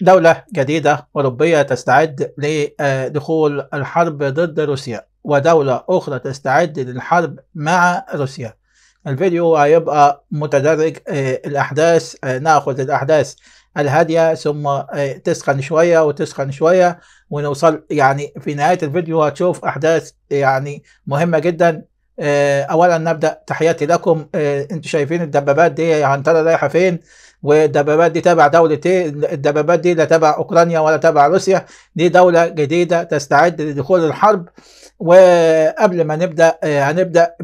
دولة جديدة أوروبية تستعد لدخول الحرب ضد روسيا ودولة أخرى تستعد للحرب مع روسيا الفيديو هيبقى متدرج آه، الأحداث آه، ناخذ الأحداث الهادية ثم آه، تسخن شوية وتسخن شوية ونوصل يعني في نهاية الفيديو هتشوف أحداث يعني مهمة جدا آه، اولا نبدا تحياتي لكم آه، انتم شايفين الدبابات دي يعني ترى رايحه فين والدبابات دي تبع دولة ايه الدبابات دي لا تبع اوكرانيا ولا تبع روسيا دي دولة جديدة تستعد لدخول الحرب وقبل ما نبدا آه، هنبدا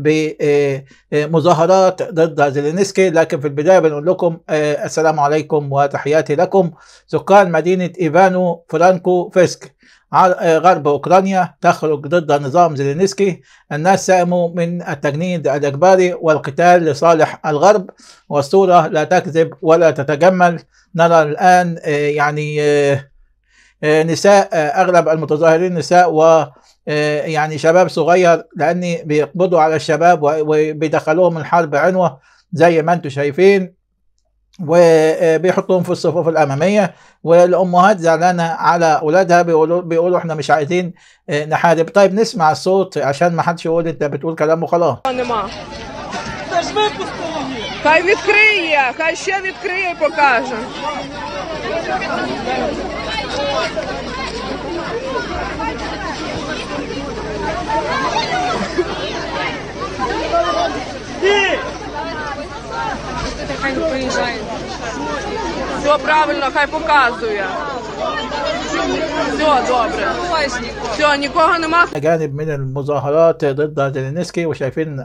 بمظاهرات ضد زيلينسكي لكن في البدايه بنقول لكم السلام عليكم وتحياتي لكم سكان مدينه ايفانو فرانكو فيسك آه، غرب أوكرانيا تخرج ضد نظام زيلينسكي الناس سئموا من التجنيد الإجباري والقتال لصالح الغرب والصورة لا تكذب ولا تتجمل نرى الآن آه، يعني آه، نساء أغلب المتظاهرين نساء و يعني شباب صغير لأن بيقبضوا على الشباب وبيدخلوهم الحرب عنوة زي ما انتم شايفين وبيحطوهم في الصفوف الاماميه والامهات زعلانه على اولادها بيقولوا بيقولوا احنا مش عايزين آه، نحارب طيب نسمع الصوت عشان ما حدش يقول انت بتقول كلام وخلاص Хай відкриє, хай ще відкриє і покаже. Ти! Хай приїжджає. Все правильно, хай показує. Все добре. Все, أجانب من المظاهرات ضد زيلينسكي وشايفين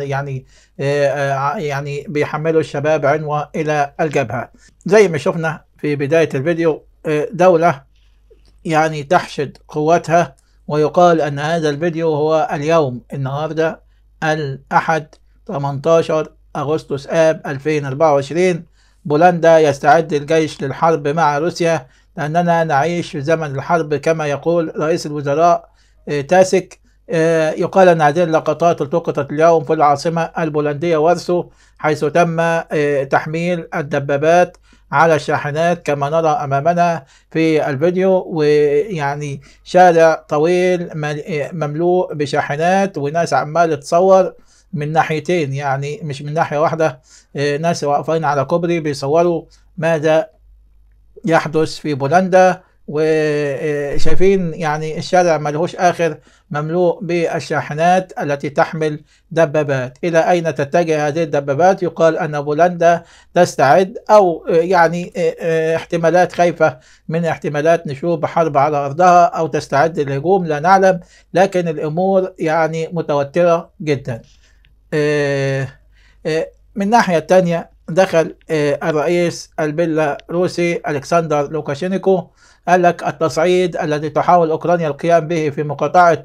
يعني آه، آه، يعني بيحملوا الشباب عنوة إلى الجبهة زي ما شفنا في بداية الفيديو آه، دولة يعني تحشد قوتها ويقال أن هذا الفيديو هو اليوم النهاردة الأحد 18 أغسطس آب 2024 بولندا يستعد الجيش للحرب مع روسيا لأننا نعيش في زمن الحرب كما يقول رئيس الوزراء آه، تاسك آه، يقال أن هذه اللقطات التقطت اليوم في العاصمة البولندية وارسو حيث تم آه، تحميل الدبابات على الشاحنات كما نرى أمامنا في الفيديو ويعني شارع طويل مملوء بشاحنات وناس عمال تصور من ناحيتين يعني مش من ناحية واحدة آه، ناس واقفين على كوبري بيصوروا ماذا يحدث في بولندا وشايفين آه، يعني الشارع ملهوش آخر مملوء بالشاحنات التي تحمل دبابات إلى أين تتجه هذه الدبابات يقال أن بولندا تستعد أو آه، يعني احتمالات خايفة من احتمالات نشوب حرب على أرضها أو تستعد للهجوم لا نعلم لكن الأمور يعني متوترة جدا آه، آه، من ناحية تانية دخل آه، الرئيس البيلاروسي ألكسندر لوكاشينكو قال لك التصعيد الذي تحاول أوكرانيا القيام به في مقاطعة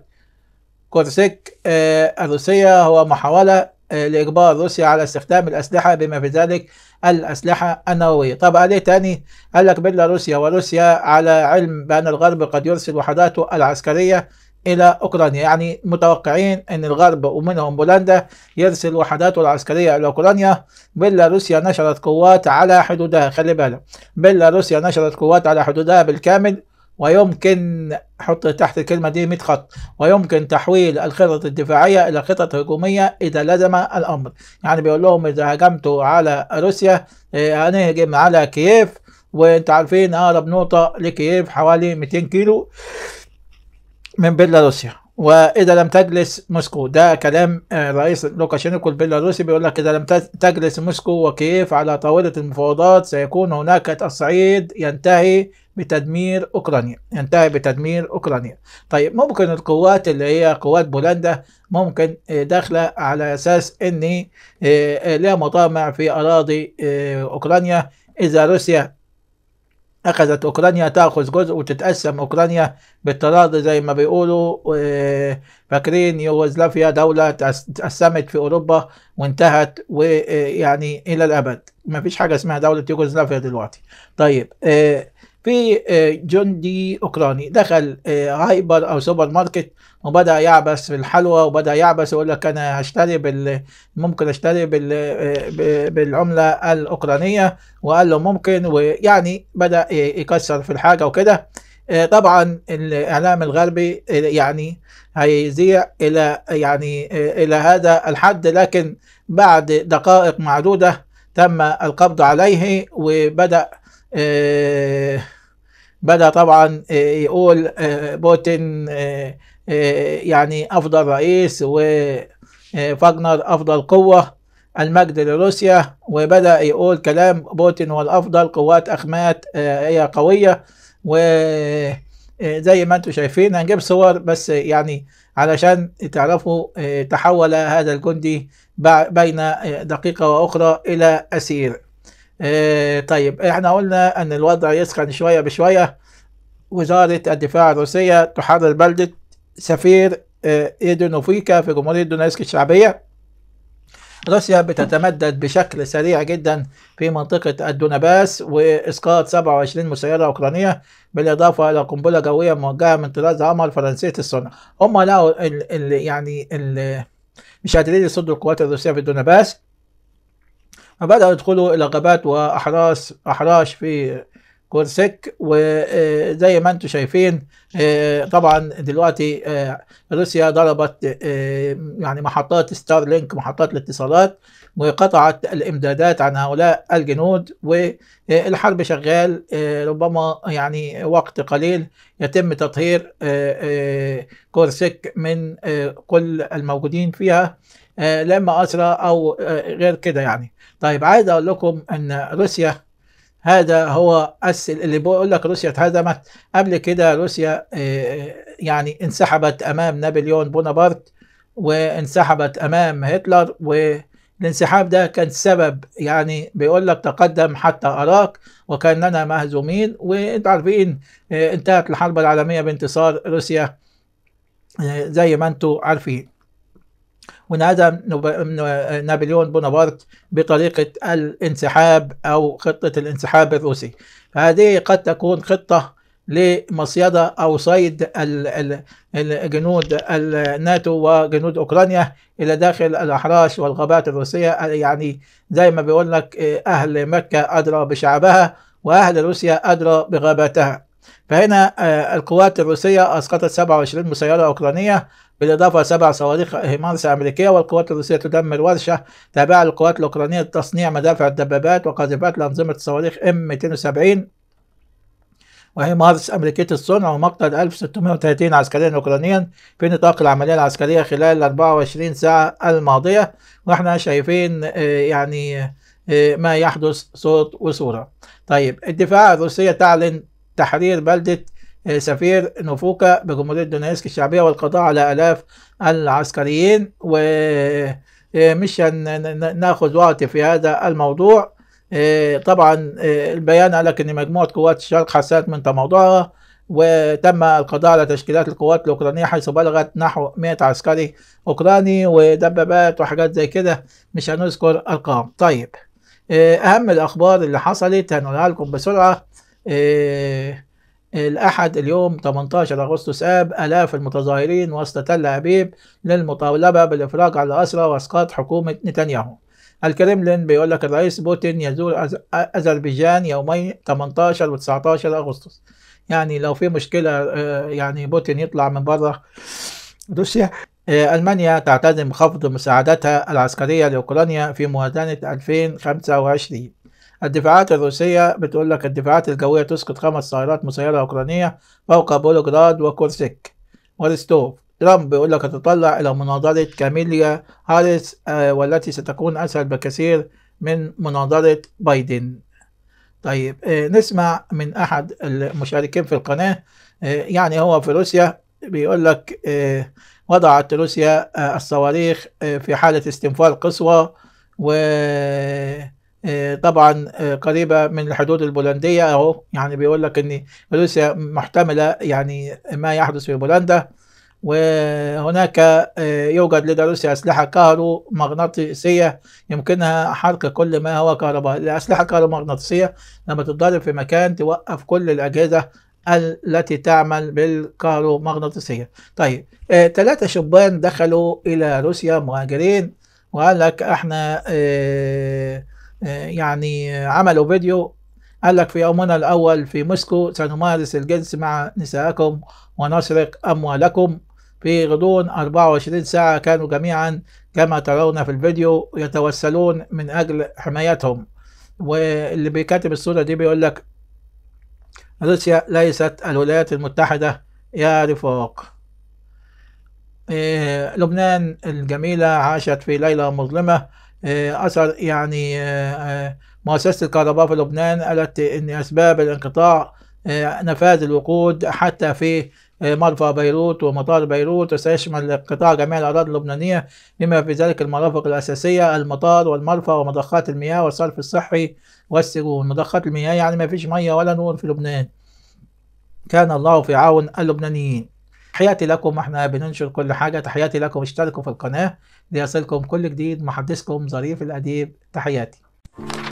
كورسيك الروسية هو محاولة لإجبار روسيا على استخدام الأسلحة بما في ذلك الأسلحة النووية طب قال إيه تاني قال لك بيلاروسيا وروسيا على علم بأن الغرب قد يرسل وحداته العسكرية إلى أوكرانيا يعني متوقعين أن الغرب ومنهم بولندا يرسل وحداته العسكرية إلى أوكرانيا بيلاروسيا نشرت قوات على حدودها خلي بالك بيلاروسيا نشرت قوات على حدودها بالكامل ويمكن حط تحت الكلمة دي 100 خط ويمكن تحويل الخطط الدفاعية إلى خطط هجومية إذا لزم الأمر يعني بيقول لهم إذا هجمتوا على روسيا آه، هنهجم على كييف وانتوا عارفين أقرب نقطة لكييف حوالي 200 كيلو من بيلاروسيا واذا لم تجلس موسكو ده كلام آه، رئيس لوكاشينكو البيلاروسي بيقول لك اذا لم تجلس موسكو وكييف على طاوله المفاوضات سيكون هناك الصعيد ينتهي بتدمير اوكرانيا ينتهي بتدمير اوكرانيا طيب ممكن القوات اللي هي قوات بولندا ممكن آه، داخله على اساس ان آه، لها مطامع في اراضي اوكرانيا اذا روسيا أخذت أوكرانيا تأخذ جزء وتتقسم أوكرانيا بالتراضي زي ما بيقولوا فاكرين يوغوسلافيا دولة اتقسمت في أوروبا وانتهت ويعني إلى الأبد مفيش حاجة اسمها دولة يوغوسلافيا دلوقتي طيب آه، في آه، جندي اوكراني دخل آه، هايبر او سوبر ماركت وبدا يعبس في الحلوى وبدا يعبس ويقول لك انا هشتري بال ممكن اشتري بال آه، بالعمله الاوكرانيه وقال له ممكن ويعني بدا يكسر في الحاجه وكده طبعا الاعلام الغربي يعني هيذيع الى يعني الى هذا الحد لكن بعد دقائق معدوده تم القبض عليه وبدا آه، بدا طبعا آه، يقول آه، بوتين يعني افضل رئيس وفاجنر افضل قوه المجد لروسيا وبدا يقول كلام بوتين هو الافضل قوات اخمات هي قويه و زي ما انتم شايفين هنجيب صور بس يعني علشان تعرفوا تحول هذا الجندي بين دقيقه واخرى الى اسير إيه، طيب احنا قلنا ان الوضع يسخن شوية بشوية وزارة الدفاع الروسية تحرر بلدة سفير إيه، إيدونوفيكا في جمهورية دونيسك الشعبية روسيا بتتمدد بشكل سريع جدا في منطقة الدونباس وإسقاط 27 مسيرة أوكرانية بالإضافة إلى قنبلة جوية موجهة من طراز قمر فرنسية الصنع هم لقوا يعني مش قادرين يصدوا القوات الروسية في الدونباس بدأوا يدخلوا إلى غابات وأحراش أحراش في كورسيك وزي ما انتم شايفين آه، طبعا دلوقتي آه، روسيا ضربت آه، يعني محطات ستارلينك محطات الاتصالات وقطعت الامدادات عن هؤلاء الجنود والحرب شغال ربما يعني وقت قليل يتم تطهير كورسيك من كل الموجودين فيها لما اسرى او غير كده يعني طيب عايز اقول لكم ان روسيا هذا هو أس اللي بقول لك روسيا اتهزمت قبل كده روسيا آه، آه، يعني انسحبت امام نابليون بونابرت وانسحبت امام هتلر والانسحاب ده كان سبب يعني بيقول لك تقدم حتى اراك وكاننا مهزومين وانتوا عارفين آه، انتهت الحرب العالميه بانتصار روسيا زي ما انتوا عارفين ونادى آه، نابليون بونابرت بطريقة الانسحاب أو خطة الانسحاب الروسي هذه قد تكون خطة لمصيدة أو صيد الجنود الناتو وجنود أوكرانيا إلى داخل الأحراش والغابات الروسية يعني زي ما بيقول لك آه، أهل مكة أدرى بشعبها وأهل روسيا أدرى بغاباتها فهنا آه، القوات الروسية أسقطت 27 مسيرة أوكرانية بالإضافة سبع صواريخ هيمارس أمريكية والقوات الروسية تدمر ورشة تابعة للقوات الأوكرانية لتصنيع مدافع الدبابات وقاذفات لأنظمة صواريخ إم 270 وهي مارس أمريكية الصنع ومقتل 1630 عسكريا أوكرانيا في نطاق العملية العسكرية خلال 24 ساعة الماضية وإحنا شايفين آه، يعني آه، ما يحدث صوت وصورة طيب الدفاع الروسية تعلن تحرير بلدة آه، سفير نوفوكا بجمهورية دونيسك الشعبية والقضاء على آلاف العسكريين ومش آه، ناخذ وقت في هذا الموضوع آه، طبعا البيان قال لك ان مجموعه قوات الشرق حسنت من تموضعها وتم القضاء على تشكيلات القوات الاوكرانيه حيث بلغت نحو 100 عسكري اوكراني ودبابات وحاجات زي كده مش هنذكر ارقام طيب اهم الاخبار اللي حصلت هنقولها لكم بسرعه آه، الأحد اليوم 18 أغسطس آب آلاف المتظاهرين وسط تل أبيب للمطالبة بالإفراج على الأسرى وإسقاط حكومة نتنياهو الكرملين بيقول لك الرئيس بوتين يزور أذربيجان يومي 18 و 19 أغسطس يعني لو في مشكلة آه، يعني بوتين يطلع من بره روسيا آه، ألمانيا تعتزم خفض مساعدتها العسكرية لأوكرانيا في موازنة 2025 الدفاعات الروسية بتقول لك الدفاعات الجوية تسقط خمس طائرات مسيرة أوكرانية فوق بولوغراد وكورسيك ورستوف ترامب بيقول لك تتطلع إلى مناظرة كاميليا هاريس آه، والتي ستكون أسهل بكثير من مناظرة بايدن طيب آه، نسمع من أحد المشاركين في القناة آه، يعني هو في روسيا بيقول لك وضعت روسيا الصواريخ في حالة استنفار قصوى و آه، طبعا آه، قريبه من الحدود البولنديه اهو يعني بيقول لك ان روسيا محتمله يعني ما يحدث في بولندا وهناك آه، يوجد لدى روسيا أسلحة كهرومغناطيسية يمكنها حرق كل ما هو كهرباء الأسلحة الكهرومغناطيسية لما تتضرب في مكان توقف كل الأجهزة التي تعمل بالكهرومغناطيسية طيب ثلاثة شبان دخلوا إلى روسيا مهاجرين وقال لك احنا اه يعني عملوا فيديو قال لك في يومنا الأول في موسكو سنمارس الجنس مع نسائكم ونسرق أموالكم في غضون 24 ساعة كانوا جميعا كما ترون في الفيديو يتوسلون من أجل حمايتهم واللي بيكتب الصورة دي بيقول لك روسيا ليست الولايات المتحدة يا رفاق إيه لبنان الجميلة عاشت في ليلة مظلمة آه، اثر يعني آه، آه، مؤسسه الكهرباء في لبنان قالت ان اسباب الانقطاع نفاذ الوقود حتى في مرفأ بيروت ومطار بيروت وسيشمل قطاع جميع الأراضي اللبنانية بما في ذلك المرافق الأساسية المطار والمرفأ ومضخات المياه والصرف الصحي والسجون مضخات المياه يعني ما فيش مية ولا نور في لبنان كان الله في عون اللبنانيين تحياتي لكم احنا بننشر كل حاجه تحياتي لكم اشتركوا في القناه ليصلكم كل جديد محدثكم ظريف الاديب تحياتي